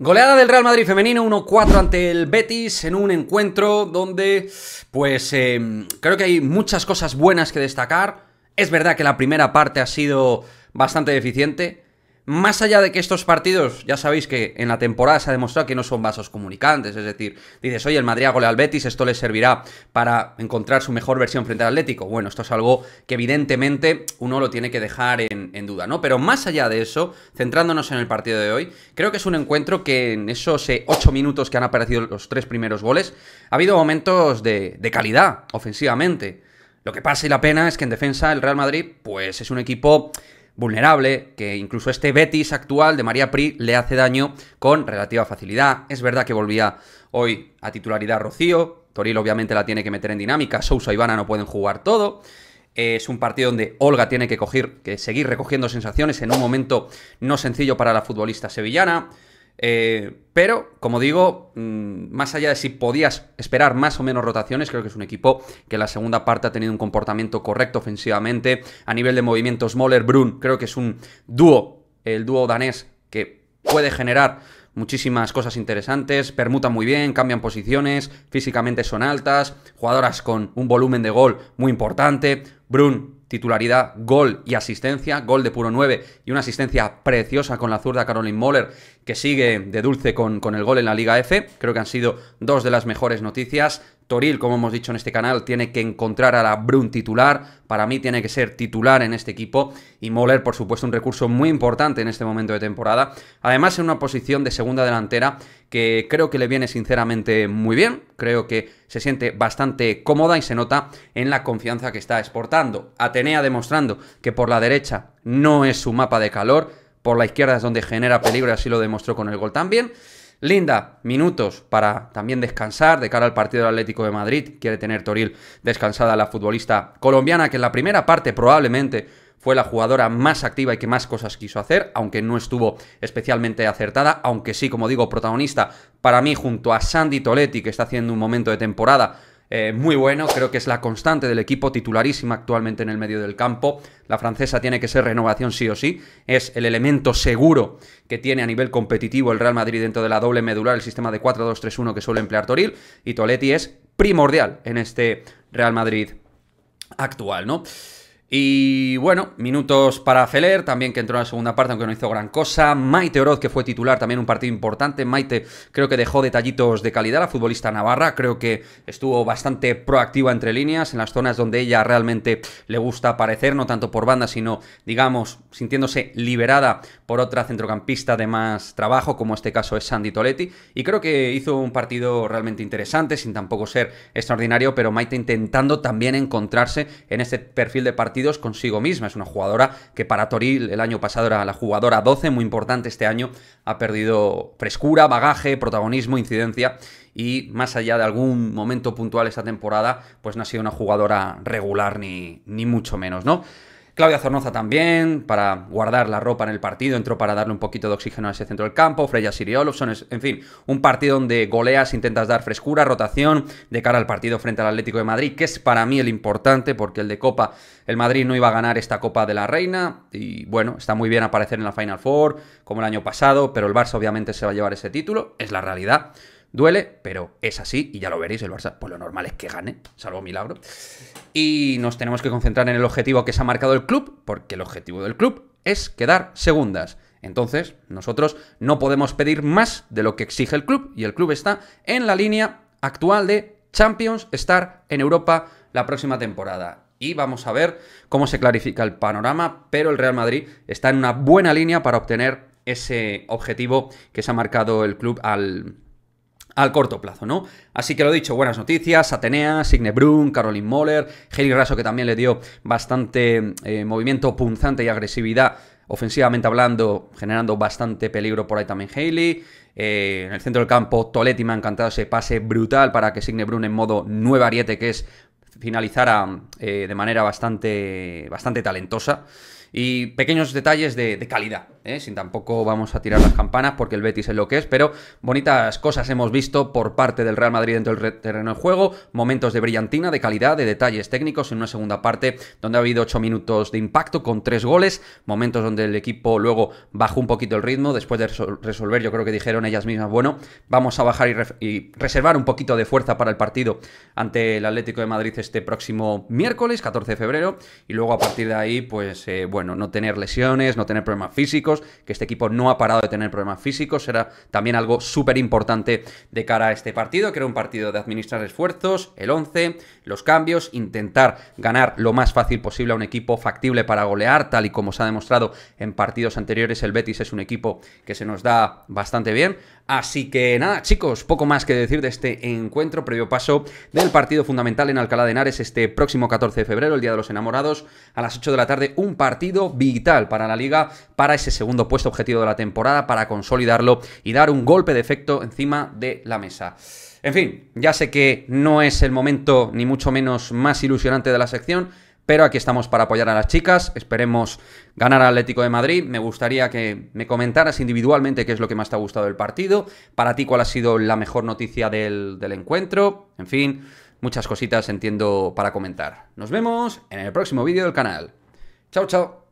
Goleada del Real Madrid femenino 1-4 ante el Betis en un encuentro donde pues em, creo que hay muchas cosas buenas que destacar. Es verdad que la primera parte ha sido bastante deficiente, más allá de que estos partidos, ya sabéis que en la temporada se ha demostrado que no son vasos comunicantes, es decir, dices, oye, el Madrid gole al Betis, esto le servirá para encontrar su mejor versión frente al Atlético. Bueno, esto es algo que evidentemente uno lo tiene que dejar en, duda, ¿no? Pero más allá de eso, centrándonos en el partido de hoy, creo que es un encuentro que en esos eh, ocho minutos que han aparecido los tres primeros goles, ha habido momentos de, de calidad ofensivamente. Lo que pasa y la pena es que en defensa el Real Madrid, pues es un equipo vulnerable, que incluso este Betis actual de María Pri le hace daño con relativa facilidad. Es verdad que volvía hoy a titularidad Rocío, Toril obviamente la tiene que meter en dinámica, Sousa y Ivana no pueden jugar todo. Es un partido donde Olga tiene que, coger, que seguir recogiendo sensaciones en un momento no sencillo para la futbolista sevillana. Eh, pero, como digo, mm, más allá de si podías esperar más o menos rotaciones, creo que es un equipo que la segunda parte ha tenido un comportamiento correcto ofensivamente. A nivel de movimientos, Moller-Brun creo que es un dúo, el dúo danés, que puede generar muchísimas cosas interesantes, permuta muy bien, cambian posiciones, físicamente son altas, jugadoras con un volumen de gol muy importante. Brun titularidad, gol y asistencia, gol de puro 9 y una asistencia preciosa con la zurda Caroline Moller, que sigue de dulce con, con el gol en la Liga F. Creo que han sido dos de las mejores noticias. Toril, como hemos dicho en este canal, tiene que encontrar a la Brun titular. Para mí tiene que ser titular en este equipo. Y Moller, por supuesto, un recurso muy importante en este momento de temporada. Además, en una posición de segunda delantera que creo que le viene sinceramente muy bien. Creo que se siente bastante cómoda y se nota en la confianza que está exportando. Atenea demostrando que por la derecha no es su mapa de calor. Por la izquierda es donde genera peligro y así lo demostró con el gol también. Linda, minutos para también descansar de cara al partido del Atlético de Madrid. Quiere tener Toril descansada la futbolista colombiana, que en la primera parte probablemente fue la jugadora más activa y que más cosas quiso hacer, aunque no estuvo especialmente acertada, aunque sí, como digo, protagonista para mí junto a Sandy Toletti, que está haciendo un momento de temporada eh, muy bueno, creo que es la constante del equipo, titularísima actualmente en el medio del campo. La francesa tiene que ser renovación sí o sí, es el elemento seguro que tiene a nivel competitivo el Real Madrid dentro de la doble medular, el sistema de 4-2-3-1 que suele emplear Toril, y Toletti es primordial en este Real Madrid actual, ¿no? Y bueno, minutos para Feller, también que entró en la segunda parte, aunque no hizo gran cosa. Maite Oroz, que fue titular, también un partido importante. Maite creo que dejó detallitos de calidad, la futbolista navarra. Creo que estuvo bastante proactiva entre líneas, en las zonas donde ella realmente le gusta aparecer, no tanto por banda, sino, digamos, sintiéndose liberada por otra centrocampista de más trabajo, como este caso es Sandy Toletti. Y creo que hizo un partido realmente interesante, sin tampoco ser extraordinario, pero Maite intentando también encontrarse en este perfil de partido consigo misma. Es una jugadora que para Toril el año pasado era la jugadora 12, muy importante este año. Ha perdido frescura, bagaje, protagonismo, incidencia y más allá de algún momento puntual esta temporada, pues no ha sido una jugadora regular ni, ni mucho menos, ¿no? Claudia Zornoza también, para guardar la ropa en el partido, entró para darle un poquito de oxígeno a ese centro del campo. Freya Siriol, en fin, un partido donde goleas, intentas dar frescura, rotación de cara al partido frente al Atlético de Madrid, que es para mí el importante, porque el de Copa, el Madrid no iba a ganar esta Copa de la Reina. Y bueno, está muy bien aparecer en la Final Four, como el año pasado, pero el Barça obviamente se va a llevar ese título, es la realidad. Duele, pero es así y ya lo veréis, el Barça, pues lo normal es que gane, salvo milagro. Y nos tenemos que concentrar en el objetivo que se ha marcado el club, porque el objetivo del club es quedar segundas. Entonces, nosotros no podemos pedir más de lo que exige el club y el club está en la línea actual de Champions, estar en Europa la próxima temporada. Y vamos a ver cómo se clarifica el panorama, pero el Real Madrid está en una buena línea para obtener ese objetivo que se ha marcado el club al al corto plazo, ¿no? Así que lo dicho, buenas noticias, Atenea, Signe Brun, Caroline Moller, Hailey Raso que también le dio bastante eh, movimiento punzante y agresividad ofensivamente hablando, generando bastante peligro por ahí también Haley. Eh, en el centro del campo, Toletti me ha encantado ese pase brutal para que Signe Brun en modo nueva ariete, que es finalizara eh, de manera bastante, bastante talentosa y pequeños detalles de, calidad, ¿eh? sin tampoco vamos a tirar las campanas porque el Betis es lo que es, pero bonitas cosas hemos visto por parte del Real Madrid dentro del terreno de juego, momentos de brillantina, de calidad, de detalles técnicos en una segunda parte donde ha habido 8 minutos de impacto con 3 goles, momentos donde el equipo luego bajó un poquito el ritmo, después de resolver yo creo que dijeron ellas mismas, bueno, vamos a bajar y, reservar un poquito de fuerza para el partido ante el Atlético de Madrid este próximo miércoles, 14 de febrero, y luego a partir de ahí, pues eh, bueno, bueno, no tener lesiones, no tener problemas físicos, que este equipo no ha parado de tener problemas físicos, será también algo súper importante de cara a este partido, que era un partido de administrar esfuerzos, el 11, los cambios, intentar ganar lo más fácil posible a un equipo factible para golear, tal y como se ha demostrado en partidos anteriores, el Betis es un equipo que se nos da bastante bien, así que nada, chicos, poco más que decir de este encuentro, previo paso del partido fundamental en Alcalá de Henares este próximo 14 de febrero, el Día de los Enamorados, a las 8 de la tarde, un partido vital para la liga, para ese segundo puesto objetivo de la temporada, para consolidarlo y dar un golpe de efecto encima de la mesa. En fin, ya sé que no es el momento ni mucho menos más ilusionante de la sección, pero aquí estamos para apoyar a las chicas. Esperemos ganar al Atlético de Madrid. Me gustaría que me comentaras individualmente qué es lo que más te ha gustado del partido. Para ti, cuál ha sido la mejor noticia del, del encuentro. En fin, muchas cositas entiendo para comentar. Nos vemos en el próximo vídeo del canal. Chao, chao.